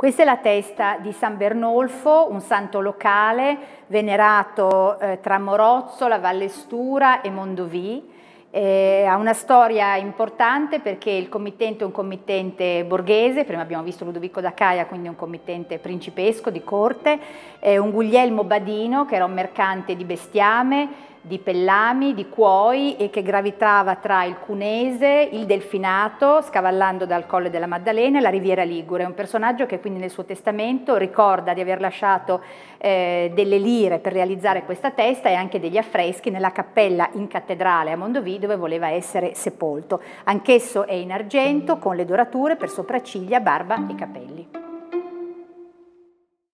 Questa è la testa di San Bernolfo, un santo locale venerato eh, tra Morozzo, la Vallestura e Mondovì. Eh, ha una storia importante perché il committente è un committente borghese, prima abbiamo visto Ludovico da Caia, quindi un committente principesco di corte, eh, un Guglielmo Badino che era un mercante di bestiame, di Pellami, di Cuoi e che gravitava tra il Cunese, il Delfinato, scavallando dal Colle della Maddalena e la Riviera Ligure. un personaggio che quindi nel suo testamento ricorda di aver lasciato eh, delle lire per realizzare questa testa e anche degli affreschi nella cappella in cattedrale a Mondovì dove voleva essere sepolto. Anch'esso è in argento con le dorature per sopracciglia, barba e capelli.